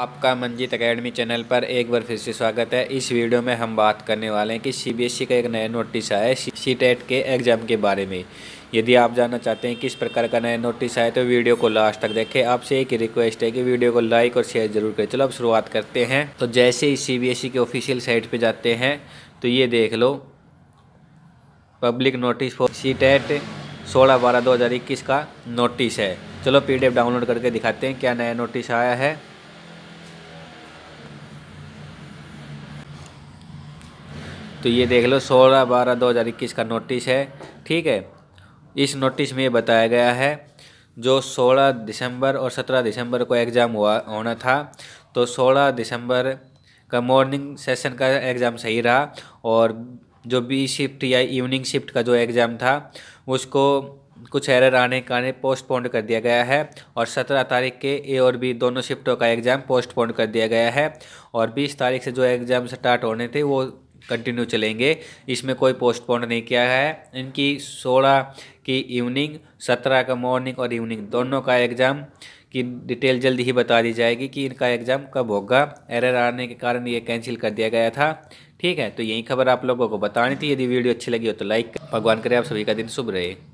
आपका Manjeet academy channel पर एक बार फिर से स्वागत है इस वीडियो में हम बात करने वाले हैं कि सीबीएसई e का एक नया नोटिस आया है सी टेट के एग्ज़ाम के बारे में यदि आप जानना चाहते हैं किस प्रकार का नया नोटिस आया तो वीडियो को लास्ट तक देखें आपसे एक रिक्वेस्ट है कि वीडियो को लाइक और शेयर जरूर करें चलो अब शुरुआत करते हैं तो जैसे ही सी e के ऑफिशियल साइट पर जाते हैं तो ये देख लो public notice for C TET सोलह बारह दो हज़ार इक्कीस का नोटिस है चलो पी डाउनलोड करके दिखाते हैं क्या नया नोटिस आया है तो ये देख लो सोलह बारह दो हज़ार इक्कीस का नोटिस है ठीक है इस नोटिस में ये बताया गया है जो सोलह दिसंबर और सत्रह दिसंबर को एग्ज़ाम हुआ होना था तो सोलह दिसंबर का मॉर्निंग सेशन का एग्ज़ाम सही रहा और जो बी शिफ्ट या इवनिंग शिफ्ट का जो एग्ज़ाम था उसको कुछ एरर आने के कारण पोस्टपोन्ड कर दिया गया है और सत्रह तारीख के ए और बी दोनों शिफ्टों का एग्ज़ाम पोस्टपोन्ड कर दिया गया है और बीस तारीख से जो एग्ज़ाम स्टार्ट होने थे वो कंटिन्यू चलेंगे इसमें कोई पोस्टपोन नहीं किया है इनकी सोलह की इवनिंग सत्रह का मॉर्निंग और इवनिंग दोनों का एग्ज़ाम की डिटेल जल्द ही बता दी जाएगी कि इनका एग्ज़ाम कब होगा एरर आने के कारण ये कैंसिल कर दिया गया था ठीक है तो यही खबर आप लोगों को बतानी थी यदि वीडियो अच्छी लगी हो तो लाइक भगवान करे आप सभी का दिन शुभ रहे